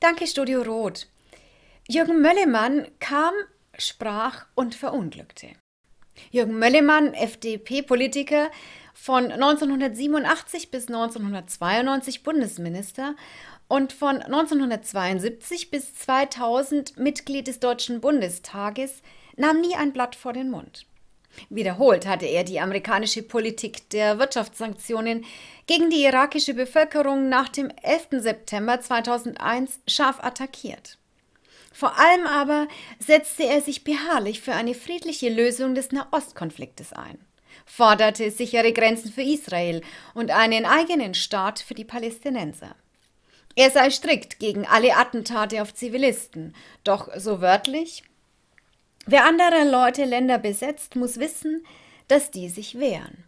Danke, Studio Rot. Jürgen Möllemann kam, sprach und verunglückte. Jürgen Möllemann, FDP-Politiker, von 1987 bis 1992 Bundesminister und von 1972 bis 2000 Mitglied des Deutschen Bundestages, nahm nie ein Blatt vor den Mund. Wiederholt hatte er die amerikanische Politik der Wirtschaftssanktionen gegen die irakische Bevölkerung nach dem 11. September 2001 scharf attackiert. Vor allem aber setzte er sich beharrlich für eine friedliche Lösung des Nahostkonfliktes ein, forderte sichere Grenzen für Israel und einen eigenen Staat für die Palästinenser. Er sei strikt gegen alle Attentate auf Zivilisten, doch so wörtlich Wer andere Leute Länder besetzt, muss wissen, dass die sich wehren.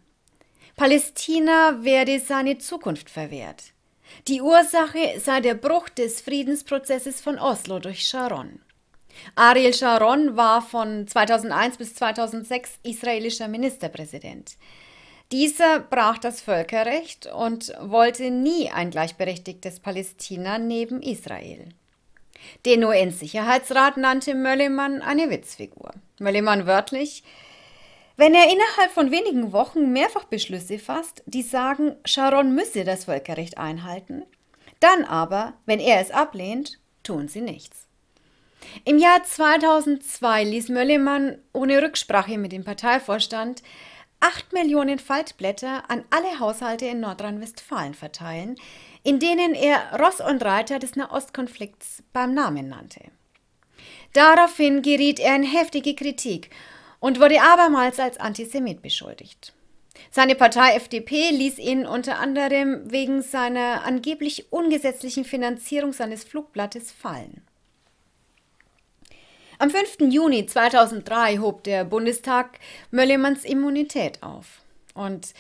Palästina werde seine Zukunft verwehrt. Die Ursache sei der Bruch des Friedensprozesses von Oslo durch Sharon. Ariel Sharon war von 2001 bis 2006 israelischer Ministerpräsident. Dieser brach das Völkerrecht und wollte nie ein gleichberechtigtes Palästina neben Israel. Den UN-Sicherheitsrat nannte Möllemann eine Witzfigur. Möllemann wörtlich, wenn er innerhalb von wenigen Wochen mehrfach Beschlüsse fasst, die sagen, Sharon müsse das Völkerrecht einhalten, dann aber, wenn er es ablehnt, tun sie nichts. Im Jahr 2002 ließ Möllemann ohne Rücksprache mit dem Parteivorstand 8 Millionen Faltblätter an alle Haushalte in Nordrhein-Westfalen verteilen, in denen er Ross und Reiter des Nahostkonflikts beim Namen nannte. Daraufhin geriet er in heftige Kritik und wurde abermals als Antisemit beschuldigt. Seine Partei FDP ließ ihn unter anderem wegen seiner angeblich ungesetzlichen Finanzierung seines Flugblattes fallen. Am 5. Juni 2003 hob der Bundestag Möllemanns Immunität auf. Und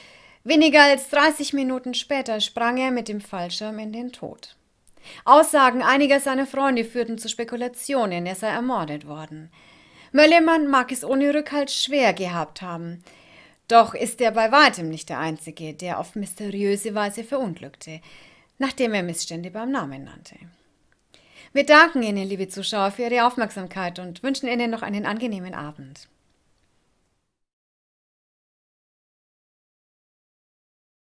weniger als 30 Minuten später sprang er mit dem Fallschirm in den Tod. Aussagen einiger seiner Freunde führten zu Spekulationen, er sei ermordet worden. Möllemann mag es ohne Rückhalt schwer gehabt haben. Doch ist er bei weitem nicht der Einzige, der auf mysteriöse Weise verunglückte, nachdem er Missstände beim Namen nannte. Wir danken Ihnen, liebe Zuschauer, für Ihre Aufmerksamkeit und wünschen Ihnen noch einen angenehmen Abend.